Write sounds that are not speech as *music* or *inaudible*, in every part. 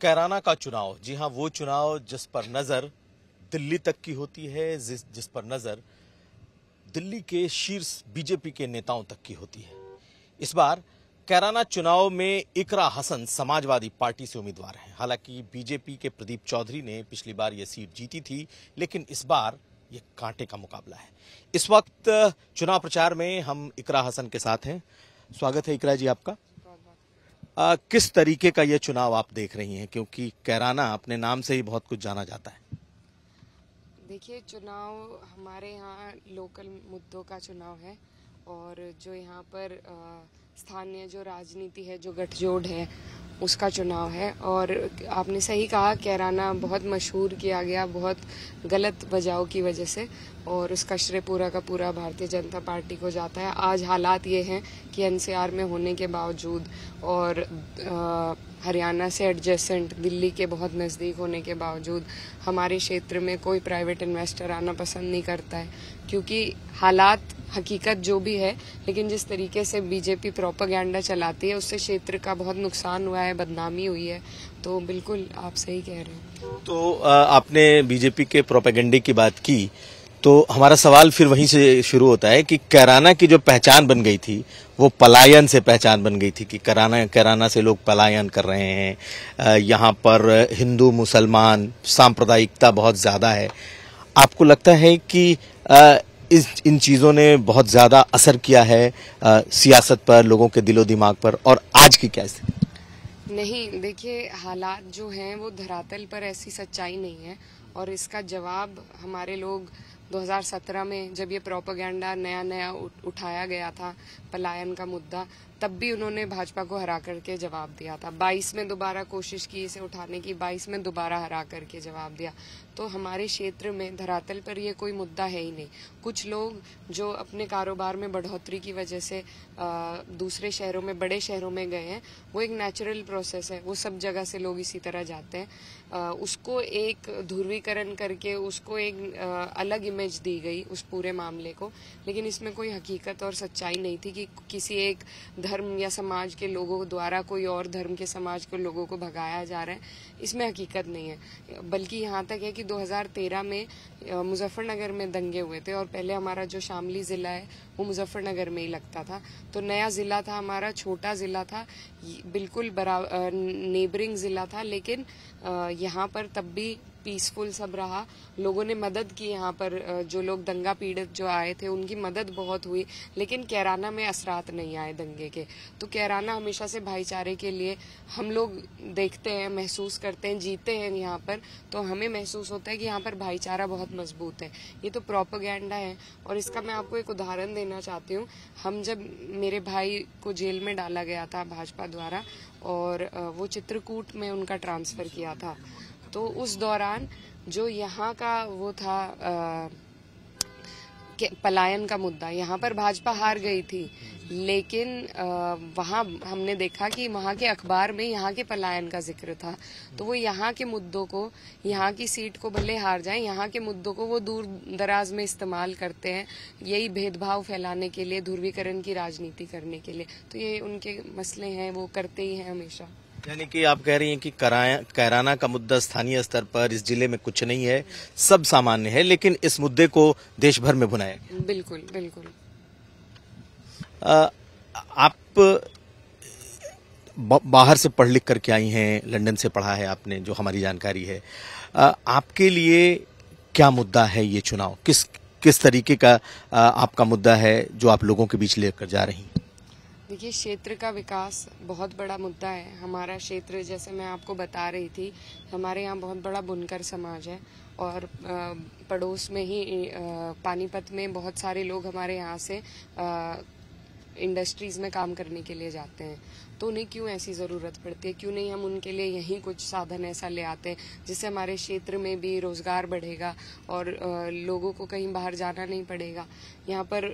कैराना का चुनाव जी हाँ वो चुनाव जिस पर नजर दिल्ली तक की होती है जिस जिस पर नजर दिल्ली के शीर्ष बीजेपी के नेताओं तक की होती है इस बार कैराना चुनाव में इकरा हसन समाजवादी पार्टी से उम्मीदवार हैं हालांकि बीजेपी के प्रदीप चौधरी ने पिछली बार यह सीट जीती थी लेकिन इस बार ये कांटे का मुकाबला है इस वक्त चुनाव प्रचार में हम इकरा हसन के साथ हैं स्वागत है इकरा जी आपका आ, किस तरीके का ये चुनाव आप देख रही हैं क्योंकि कैराना अपने नाम से ही बहुत कुछ जाना जाता है देखिए चुनाव हमारे यहाँ लोकल मुद्दों का चुनाव है और जो यहाँ पर स्थानीय जो राजनीति है जो गठजोड़ है उसका चुनाव है और आपने सही कहा कैराना बहुत मशहूर किया गया बहुत गलत बजाव की वजह से और उसका श्रेय पूरा का पूरा भारतीय जनता पार्टी को जाता है आज हालात ये हैं कि एनसीआर में होने के बावजूद और हरियाणा से एडजेसेंट दिल्ली के बहुत नज़दीक होने के बावजूद हमारे क्षेत्र में कोई प्राइवेट इन्वेस्टर आना पसंद नहीं करता है क्योंकि हालात हकीकत जो भी है लेकिन जिस तरीके से बीजेपी प्रोपागैंडा चलाती है उससे क्षेत्र का बहुत नुकसान हुआ है है बदनामी हुई है तो बिल्कुल आप सही कह रहे हैं तो आपने बीजेपी के प्रोपेगेंडे की बात की तो हमारा सवाल फिर वहीं से शुरू होता है कि कराना की जो पहचान बन गई थी वो पलायन से पहचान बन गई थी कि कराना कराना से लोग पलायन कर रहे हैं यहाँ पर हिंदू मुसलमान सांप्रदायिकता बहुत ज़्यादा है आपको लगता है कि आ, इस इन चीज़ों ने बहुत ज़्यादा असर किया है आ, सियासत पर लोगों के दिलो दिमाग पर और आज की क्या स्थिति नहीं देखिए हालात जो हैं वो धरातल पर ऐसी सच्चाई नहीं है और इसका जवाब हमारे लोग 2017 में जब ये प्रोपोगंडा नया नया उठाया गया था पलायन का मुद्दा तब भी उन्होंने भाजपा को हरा करके जवाब दिया था 22 में दोबारा कोशिश की इसे उठाने की 22 में दोबारा हरा करके जवाब दिया तो हमारे क्षेत्र में धरातल पर यह कोई मुद्दा है ही नहीं कुछ लोग जो अपने कारोबार में बढ़ोतरी की वजह से आ, दूसरे शहरों में बड़े शहरों में गए हैं वो एक नेचुरल प्रोसेस है वो सब जगह से लोग इसी तरह जाते हैं आ, उसको एक ध्रुवीकरण करके उसको एक आ, अलग इमेज दी गई उस पूरे मामले को लेकिन इसमें कोई हकीकत और सच्चाई नहीं थी कि किसी एक धर्म या समाज के लोगों द्वारा कोई और धर्म के समाज के लोगों को भगाया जा रहा है इसमें हकीकत नहीं है बल्कि यहाँ तक है कि 2013 में मुजफ्फरनगर में दंगे हुए थे और पहले हमारा जो शामली ज़िला है वो मुजफ्फरनगर में ही लगता था तो नया ज़िला था हमारा छोटा ज़िला था बिल्कुल बराबर नेबरिंग ज़िला था लेकिन यहाँ पर तब भी पीसफुल सब रहा लोगों ने मदद की यहाँ पर जो लोग दंगा पीड़ित जो आए थे उनकी मदद बहुत हुई लेकिन कैराना में असरात नहीं आए दंगे के तो कैराना हमेशा से भाईचारे के लिए हम लोग देखते हैं महसूस करते हैं जीते हैं यहाँ पर तो हमें महसूस होता है कि यहाँ पर भाईचारा बहुत मजबूत है ये तो प्रोपागेंडा है और इसका मैं आपको एक उदाहरण देना चाहती हूँ हम जब मेरे भाई को जेल में डाला गया था भाजपा द्वारा और वो चित्रकूट में उनका ट्रांसफ़र किया था तो उस दौरान जो यहाँ का वो था पलायन का मुद्दा यहाँ पर भाजपा हार गई थी लेकिन वहाँ हमने देखा कि वहाँ के अखबार में यहाँ के पलायन का जिक्र था तो वो यहाँ के मुद्दों को यहाँ की सीट को भले हार जाए यहाँ के मुद्दों को वो दूर दराज में इस्तेमाल करते हैं यही भेदभाव फैलाने के लिए ध्रुवीकरण की राजनीति करने के लिए तो ये उनके मसले हैं वो करते ही हैं हमेशा यानी कि आप कह रही हैं कि कैराना का मुद्दा स्थानीय स्तर पर इस जिले में कुछ नहीं है सब सामान्य है लेकिन इस मुद्दे को देश भर में बुनाया गया बिल्कुल बिल्कुल आप बाहर से पढ़ लिख करके आई हैं लंदन से पढ़ा है आपने जो हमारी जानकारी है आपके लिए क्या मुद्दा है ये चुनाव किस किस तरीके का आपका मुद्दा है जो आप लोगों के बीच लेकर जा रही हैं देखिए क्षेत्र का विकास बहुत बड़ा मुद्दा है हमारा क्षेत्र जैसे मैं आपको बता रही थी हमारे यहाँ बहुत बड़ा बुनकर समाज है और पड़ोस में ही पानीपत में बहुत सारे लोग हमारे यहाँ से इंडस्ट्रीज़ में काम करने के लिए जाते हैं तो उन्हें क्यों ऐसी ज़रूरत पड़ती है क्यों नहीं हम उनके लिए यहीं कुछ साधन ऐसा ले आते हैं जिससे हमारे क्षेत्र में भी रोज़गार बढ़ेगा और लोगों को कहीं बाहर जाना नहीं पड़ेगा यहाँ पर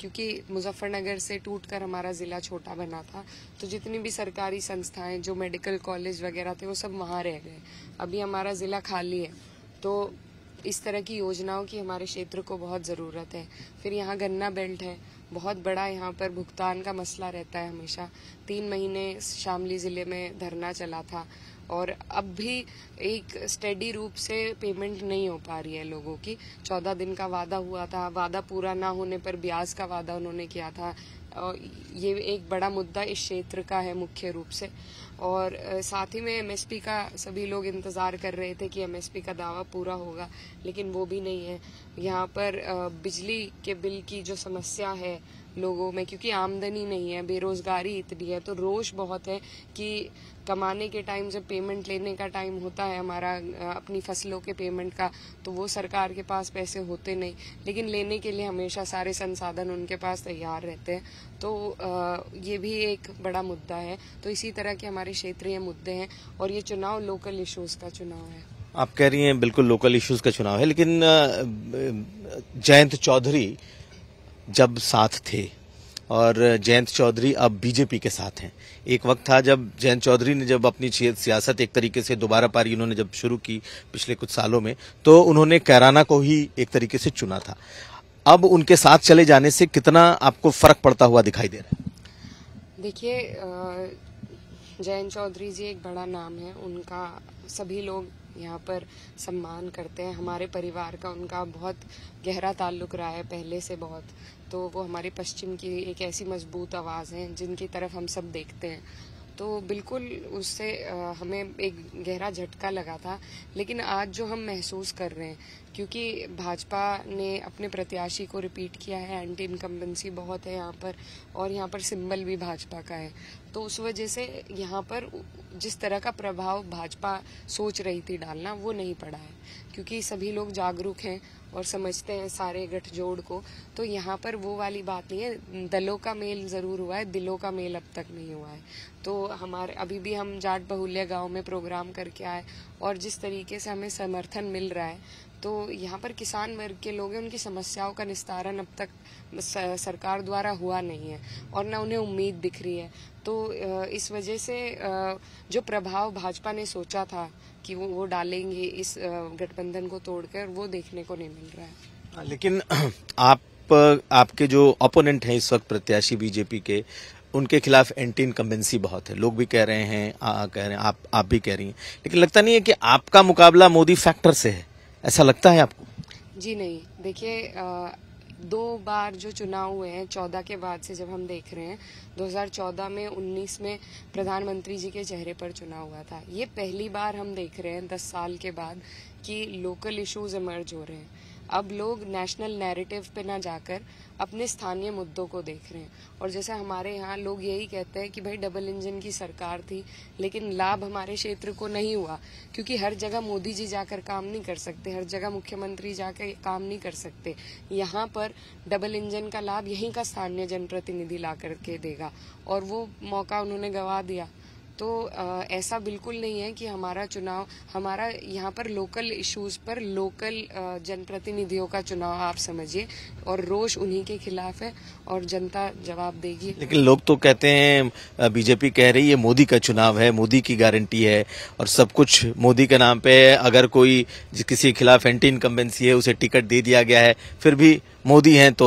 क्योंकि मुजफ्फरनगर से टूट कर हमारा ज़िला छोटा बना था तो जितनी भी सरकारी संस्थाएं जो मेडिकल कॉलेज वगैरह थे वो सब वहाँ रह गए अभी हमारा ज़िला खाली है तो इस तरह की योजनाओं की हमारे क्षेत्र को बहुत ज़रूरत है फिर यहाँ गन्ना बेल्ट है बहुत बड़ा यहाँ पर भुगतान का मसला रहता है हमेशा तीन महीने शामली ज़िले में धरना चला था और अब भी एक स्टेडी रूप से पेमेंट नहीं हो पा रही है लोगों की चौदह दिन का वादा हुआ था वादा पूरा ना होने पर ब्याज का वादा उन्होंने किया था और ये एक बड़ा मुद्दा इस क्षेत्र का है मुख्य रूप से और साथ ही में एमएसपी का सभी लोग इंतज़ार कर रहे थे कि एमएसपी का दावा पूरा होगा लेकिन वो भी नहीं है यहाँ पर बिजली के बिल की जो समस्या है लोगों में क्योंकि आमदनी नहीं है बेरोजगारी इतनी है तो रोष बहुत है कि कमाने के टाइम जब पेमेंट लेने का टाइम होता है हमारा अपनी फसलों के पेमेंट का तो वो सरकार के पास पैसे होते नहीं लेकिन लेने के लिए हमेशा सारे संसाधन उनके पास तैयार रहते हैं तो ये भी एक बड़ा मुद्दा है तो इसी तरह के हमारे क्षेत्रीय मुद्दे हैं और ये चुनाव लोकल इशूज़ का चुनाव है आप कह रही हैं बिल्कुल लोकल इश्यूज का चुनाव है लेकिन जयंत चौधरी जब साथ थे और जयंत चौधरी अब बीजेपी के साथ हैं एक वक्त था जब जयंत चौधरी ने जब अपनी सियासत एक तरीके से दोबारा पारी उन्होंने जब शुरू की पिछले कुछ सालों में तो उन्होंने कैराना को ही एक तरीके से चुना था अब उनके साथ चले जाने से कितना आपको फर्क पड़ता हुआ दिखाई दे रहा है देखिए जयंत चौधरी जी एक बड़ा नाम है उनका सभी लोग यहाँ पर सम्मान करते हैं हमारे परिवार का उनका बहुत गहरा ताल्लुक रहा है पहले से बहुत तो वो हमारे पश्चिम की एक ऐसी मजबूत आवाज़ हैं जिनकी तरफ हम सब देखते हैं तो बिल्कुल उससे हमें एक गहरा झटका लगा था लेकिन आज जो हम महसूस कर रहे हैं क्योंकि भाजपा ने अपने प्रत्याशी को रिपीट किया है एंटी इनकम्बेंसी बहुत है यहाँ पर और यहाँ पर सिंबल भी भाजपा का है तो उस वजह से यहाँ पर जिस तरह का प्रभाव भाजपा सोच रही थी डालना वो नहीं पड़ा है क्योंकि सभी लोग जागरूक हैं और समझते हैं सारे गठजोड़ को तो यहाँ पर वो वाली बात नहीं है दलों का मेल ज़रूर हुआ है दिलों का मेल अब तक नहीं हुआ है तो हमारे अभी भी हम जाट बहुल्य गांव में प्रोग्राम करके आए और जिस तरीके से हमें समर्थन मिल रहा है तो यहाँ पर किसान वर्ग के लोग हैं उनकी समस्याओं का निस्तारण अब तक सरकार द्वारा हुआ नहीं है और ना उन्हें उम्मीद दिख रही है तो इस वजह से जो प्रभाव भाजपा ने सोचा था कि वो वो डालेंगे इस गठबंधन को तोड़कर वो देखने को नहीं मिल रहा है हाँ, लेकिन *clears throat* आप आपके जो ओपोनेंट हैं इस वक्त प्रत्याशी बीजेपी के उनके खिलाफ एंटी इनकम्बेंसी बहुत है लोग भी कह रहे हैं आ, कह रहे हैं आप आप भी कह रही हैं लेकिन लगता नहीं है कि आपका मुकाबला मोदी फैक्टर से है ऐसा लगता है आपको जी नहीं देखिए दो बार जो चुनाव हुए हैं चौदह के बाद से जब हम देख रहे हैं 2014 में 19 में प्रधानमंत्री जी के चेहरे पर चुनाव हुआ था ये पहली बार हम देख रहे हैं दस साल के बाद कि लोकल इश्यूज इमर्ज हो रहे हैं अब लोग नेशनल नैरेटिव पे ना जाकर अपने स्थानीय मुद्दों को देख रहे हैं और जैसे हमारे यहाँ लोग यही कहते हैं कि भाई डबल इंजन की सरकार थी लेकिन लाभ हमारे क्षेत्र को नहीं हुआ क्योंकि हर जगह मोदी जी जाकर काम नहीं कर सकते हर जगह मुख्यमंत्री जाकर काम नहीं कर सकते यहाँ पर डबल इंजन का लाभ यहीं का स्थानीय जनप्रतिनिधि ला करके देगा और वो मौका उन्होंने गंवा दिया तो आ, ऐसा बिल्कुल नहीं है कि हमारा चुनाव हमारा यहाँ पर लोकल इश्यूज पर लोकल जनप्रतिनिधियों का चुनाव आप समझिए और रोष उन्हीं के खिलाफ है और जनता जवाब देगी लेकिन लोग तो कहते हैं बीजेपी कह रही है मोदी का चुनाव है मोदी की गारंटी है और सब कुछ मोदी के नाम पे है अगर कोई किसी के खिलाफ एंटी इनकम्बेंसी है उसे टिकट दे दिया गया है फिर भी मोदी है तो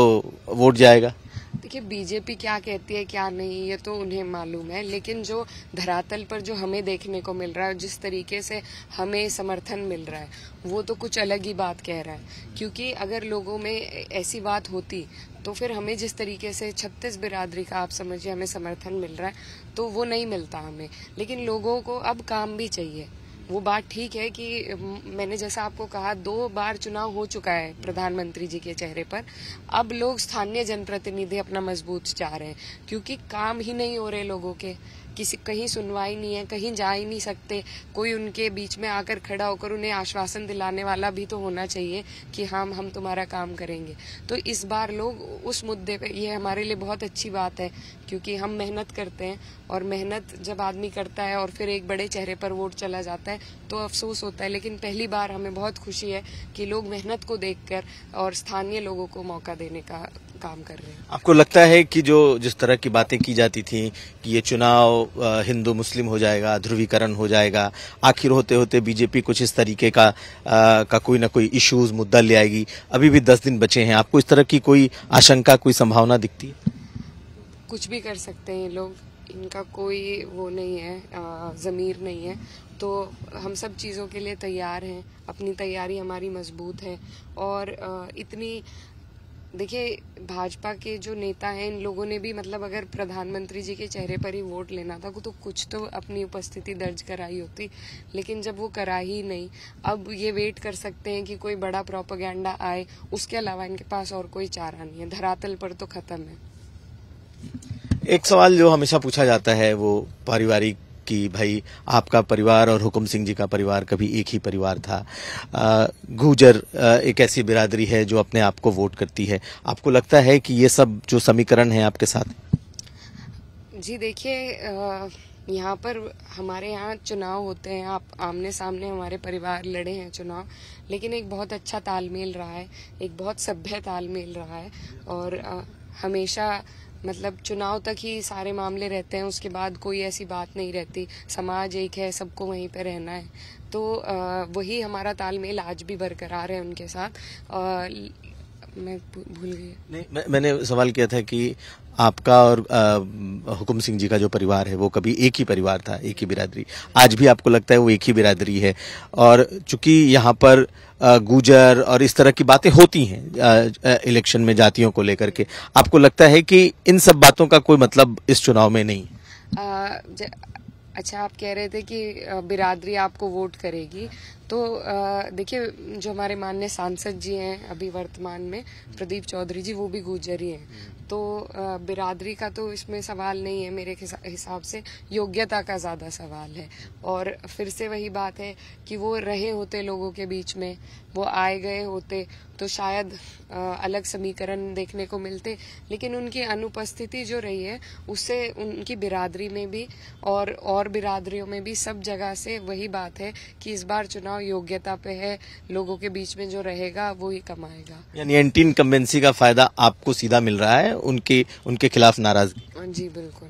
वोट जाएगा देखिए बीजेपी क्या कहती है क्या नहीं ये तो उन्हें मालूम है लेकिन जो धरातल पर जो हमें देखने को मिल रहा है जिस तरीके से हमें समर्थन मिल रहा है वो तो कुछ अलग ही बात कह रहा है क्योंकि अगर लोगों में ऐसी बात होती तो फिर हमें जिस तरीके से छत्तीस बिरादरी का आप समझिए हमें समर्थन मिल रहा है तो वो नहीं मिलता हमें लेकिन लोगों को अब काम भी चाहिए वो बात ठीक है कि मैंने जैसा आपको कहा दो बार चुनाव हो चुका है प्रधानमंत्री जी के चेहरे पर अब लोग स्थानीय जनप्रतिनिधि अपना मजबूत चाह रहे हैं क्योंकि काम ही नहीं हो रहे लोगों के किसी कहीं सुनवाई नहीं है कहीं जा ही नहीं सकते कोई उनके बीच में आकर खड़ा होकर उन्हें आश्वासन दिलाने वाला भी तो होना चाहिए कि हाँ हम तुम्हारा काम करेंगे तो इस बार लोग उस मुद्दे पे ये हमारे लिए बहुत अच्छी बात है क्योंकि हम मेहनत करते हैं और मेहनत जब आदमी करता है और फिर एक बड़े चेहरे पर वोट चला जाता है तो अफसोस होता है लेकिन पहली बार हमें बहुत खुशी है कि लोग मेहनत को देखकर और स्थानीय लोगों को मौका देने का काम कर रहे हैं आपको लगता है कि जो जिस तरह की बातें की जाती थी कि ये चुनाव हिंदू मुस्लिम हो जाएगा ध्रुवीकरण हो जाएगा आखिर होते होते बीजेपी कुछ इस तरीके का आ, का कोई ना कोई इश्यूज मुद्दा ले आएगी अभी भी दस दिन बचे हैं आपको इस तरह की कोई आशंका कोई संभावना दिखती है कुछ भी कर सकते हैं लोग इनका कोई वो नहीं है ज़मीर नहीं है तो हम सब चीज़ों के लिए तैयार हैं अपनी तैयारी हमारी मजबूत है और इतनी देखिए भाजपा के जो नेता हैं इन लोगों ने भी मतलब अगर प्रधानमंत्री जी के चेहरे पर ही वोट लेना था तो, तो कुछ तो अपनी उपस्थिति दर्ज कराई होती लेकिन जब वो करा ही नहीं अब ये वेट कर सकते हैं कि कोई बड़ा प्रोपोगंडा आए उसके अलावा इनके पास और कोई चारा नहीं है धरातल पर तो खत्म है एक सवाल जो हमेशा पूछा जाता है वो पारिवारिक कि भाई आपका परिवार और हुकुम सिंह जी का परिवार कभी एक ही परिवार था गुजर एक ऐसी बिरादरी है जो अपने आप को वोट करती है आपको लगता है कि ये सब जो समीकरण है आपके साथ जी देखिए यहाँ पर हमारे यहाँ चुनाव होते हैं आप आमने सामने हमारे परिवार लड़े हैं चुनाव लेकिन एक बहुत अच्छा तालमेल रहा है एक बहुत सभ्य तालमेल रहा है और आ, हमेशा मतलब चुनाव तक ही सारे मामले रहते हैं उसके बाद कोई ऐसी बात नहीं रहती समाज एक है सबको वहीं पर रहना है तो वही हमारा तालमेल आज भी बरकरार है उनके साथ मैं भूल गई नहीं मैं, मैंने सवाल किया था कि आपका और हुकुम सिंह जी का जो परिवार है वो कभी एक ही परिवार था एक ही बिरादरी आज भी आपको लगता है वो एक ही बिरादरी है और चूंकि यहाँ पर गुजर और इस तरह की बातें होती हैं इलेक्शन में जातियों को लेकर के आपको लगता है कि इन सब बातों का कोई मतलब इस चुनाव में नहीं आ, अच्छा आप कह रहे थे कि बिरादरी आपको वोट करेगी तो देखिए जो हमारे मान्य सांसद जी हैं अभी वर्तमान में प्रदीप चौधरी जी वो भी गुजरी हैं तो बिरादरी का तो इसमें सवाल नहीं है मेरे हिसाब से योग्यता का ज़्यादा सवाल है और फिर से वही बात है कि वो रहे होते लोगों के बीच में वो आए गए होते तो शायद अलग समीकरण देखने को मिलते लेकिन उनकी अनुपस्थिति जो रही है उससे उनकी बिरादरी में भी और और बिरादरियों में भी सब जगह से वही बात है कि इस बार चुनाव योग्यता पे है लोगों के बीच में जो रहेगा वो ही कमाएगा यानी एंटी इनकम्बेंसी का फायदा आपको सीधा मिल रहा है उनकी उनके खिलाफ नाराजगी हाँ जी बिल्कुल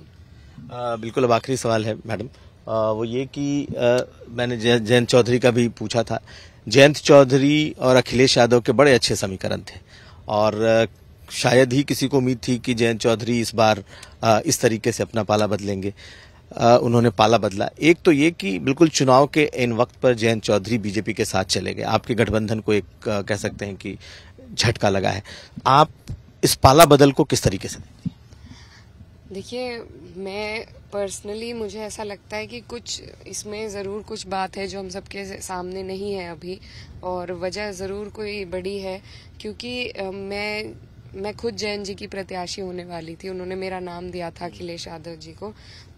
आ, बिल्कुल अब आखिरी सवाल है मैडम आ, वो ये कि आ, मैंने जयंत चौधरी का भी पूछा था जयंत चौधरी और अखिलेश यादव के बड़े अच्छे समीकरण थे और शायद ही किसी को उम्मीद थी कि जयंत चौधरी इस बार इस तरीके से अपना पाला बदलेंगे उन्होंने पाला बदला एक तो ये कि बिल्कुल चुनाव के इन वक्त पर जयंत चौधरी बीजेपी के साथ चले गए आपके गठबंधन को एक कह सकते हैं कि झटका लगा है आप इस पाला बदल को किस तरीके से देखिए मैं पर्सनली मुझे ऐसा लगता है कि कुछ इसमें ज़रूर कुछ बात है जो हम सबके सामने नहीं है अभी और वजह ज़रूर कोई बड़ी है क्योंकि मैं मैं खुद जैन जी की प्रत्याशी होने वाली थी उन्होंने मेरा नाम दिया था अखिलेश यादव जी को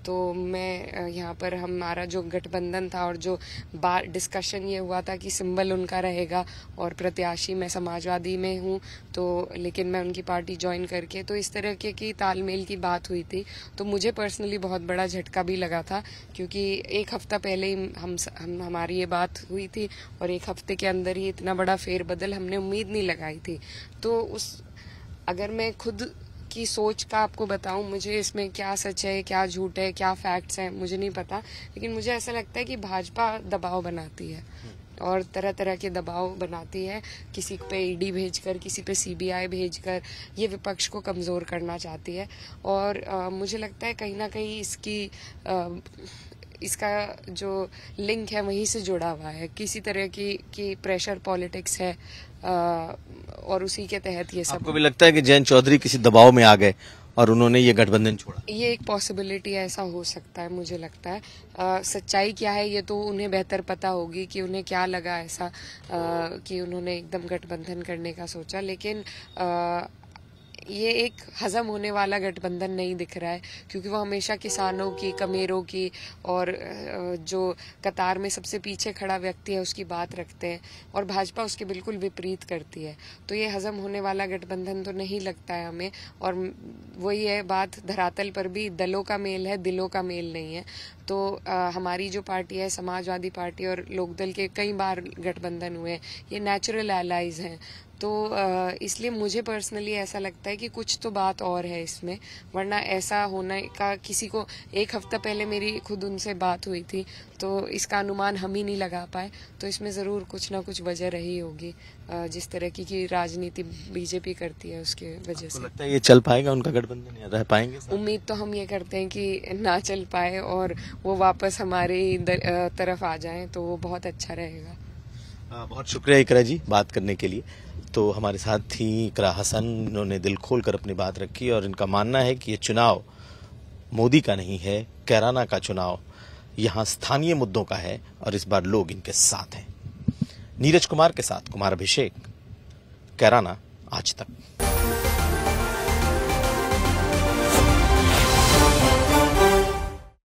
तो मैं यहाँ पर हमारा जो गठबंधन था और जो बार डिस्कशन ये हुआ था कि सिंबल उनका रहेगा और प्रत्याशी मैं समाजवादी में हूँ तो लेकिन मैं उनकी पार्टी ज्वाइन करके तो इस तरह के की तालमेल की बात हुई थी तो मुझे पर्सनली बहुत बड़ा झटका भी लगा था क्योंकि एक हफ्ता पहले ही हम, हम हमारी ये बात हुई थी और एक हफ्ते के अंदर ही इतना बड़ा फेरबदल हमने उम्मीद नहीं लगाई थी तो उस अगर मैं खुद की सोच का आपको बताऊं मुझे इसमें क्या सच है क्या झूठ है क्या फैक्ट्स हैं मुझे नहीं पता लेकिन मुझे ऐसा लगता है कि भाजपा दबाव बनाती है और तरह तरह के दबाव बनाती है किसी पे ईडी e भेजकर किसी पे सीबीआई भेजकर ये विपक्ष को कमज़ोर करना चाहती है और आ, मुझे लगता है कहीं ना कहीं इसकी आ, इसका जो लिंक है वहीं से जुड़ा हुआ है किसी तरह की की प्रेशर पॉलिटिक्स है आ, और उसी के तहत ये सब आपको भी लगता है कि जयंत चौधरी किसी दबाव में आ गए और उन्होंने ये गठबंधन छोड़ा ये एक पॉसिबिलिटी ऐसा हो सकता है मुझे लगता है आ, सच्चाई क्या है ये तो उन्हें बेहतर पता होगी कि उन्हें क्या लगा ऐसा आ, कि उन्होंने एकदम गठबंधन करने का सोचा लेकिन आ, ये एक हज़म होने वाला गठबंधन नहीं दिख रहा है क्योंकि वो हमेशा किसानों की कमेरों की और जो कतार में सबसे पीछे खड़ा व्यक्ति है उसकी बात रखते हैं और भाजपा उसके बिल्कुल विपरीत करती है तो ये हज़म होने वाला गठबंधन तो नहीं लगता है हमें और वही है बात धरातल पर भी दलों का मेल है दिलों का मेल नहीं है तो आ, हमारी जो पार्टी है समाजवादी पार्टी और लोकदल के कई बार गठबंधन हुए हैं ये नेचुरल एलाइज हैं तो इसलिए मुझे पर्सनली ऐसा लगता है कि कुछ तो बात और है इसमें वरना ऐसा होने का किसी को एक हफ्ता पहले मेरी खुद उनसे बात हुई थी तो इसका अनुमान हम ही नहीं लगा पाए तो इसमें ज़रूर कुछ ना कुछ वजह रही होगी जिस तरह की, राजनीति बीजेपी करती है उसके वजह से लगता है ये चल पाएगा उनका गठबंधन या रह पाएंगे उम्मीद तो हम ये करते हैं कि ना चल पाए और वो वापस हमारे तरफ आ जाए तो वो बहुत अच्छा रहेगा आ, बहुत शुक्रिया इकरा जी बात करने के लिए तो हमारे साथ थी इकरा हसन उन्होंने दिल खोल कर अपनी बात रखी और इनका मानना है कि ये चुनाव मोदी का नहीं है कैराना का चुनाव यहाँ स्थानीय मुद्दों का है और इस बार लोग इनके साथ हैं नीरज कुमार के साथ कुमार अभिषेक कैराना आज तक